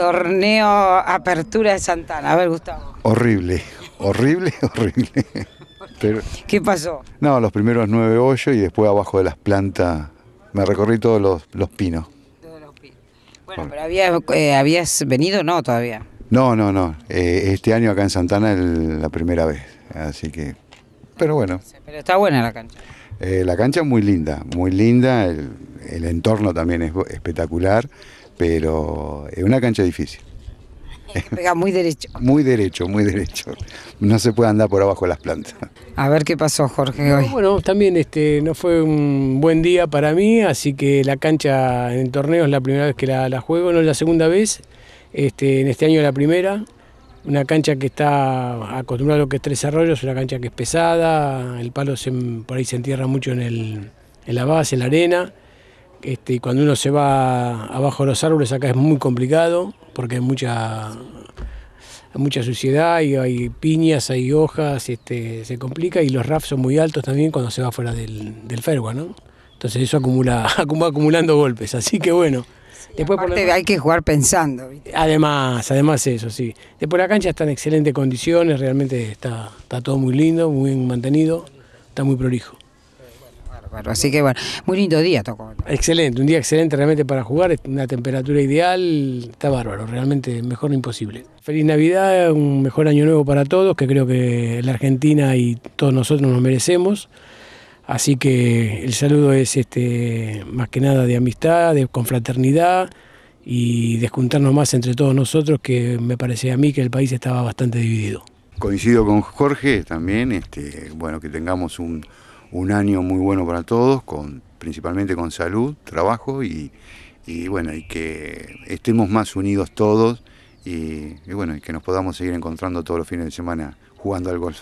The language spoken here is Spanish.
torneo Apertura de Santana. A ver, Gustavo. Horrible, horrible, horrible. ¿Qué pasó? No, los primeros nueve hoyos y después abajo de las plantas. Me recorrí todos los, pinos. Todos los Bueno, pero eh, habías venido no todavía. No, no, no. Eh, este año acá en Santana es la primera vez. Así que. Pero bueno. Pero está buena la cancha. Eh, la cancha es muy linda, muy linda. el entorno también es espectacular pero es una cancha difícil. Pega muy derecho. muy derecho, muy derecho. No se puede andar por abajo de las plantas. A ver qué pasó, Jorge, hoy. Bueno, también este, no fue un buen día para mí, así que la cancha en el torneo es la primera vez que la, juego, no es la segunda vez. Este, en este año la primera. Una cancha que está acostumbrada a lo que es tres arroyos, una cancha que es pesada, el palo se, por ahí se entierra mucho en, en la base, en la arena. Este, cuando uno se va abajo de los árboles acá es muy complicado porque hay mucha, mucha suciedad y hay piñas, hay hojas, este, se complica y los rafs son muy altos también cuando se va fuera del, del ¿no? Entonces eso acumula, acumula acumulando golpes, así que bueno. después hay que jugar pensando. Además, además eso, sí. Después la cancha está en excelentes condiciones, realmente está, está todo muy lindo, muy bien mantenido, está muy prolijo. Así que bueno, muy lindo día tocó. Excelente, un día excelente realmente para jugar, una temperatura ideal, está bárbaro, realmente mejor imposible. Feliz Navidad, un mejor año nuevo para todos, que creo que la Argentina y todos nosotros nos merecemos. Así que el saludo es este más que nada de amistad, de confraternidad y de juntarnos más entre todos nosotros, que me parece a mí que el país estaba bastante dividido. Coincido con Jorge también, este, bueno, que tengamos un, un año muy bueno para todos, con principalmente con salud, trabajo y, bueno, y que estemos más unidos todos y, y bueno, y que nos podamos seguir encontrando todos los fines de semana jugando al golf.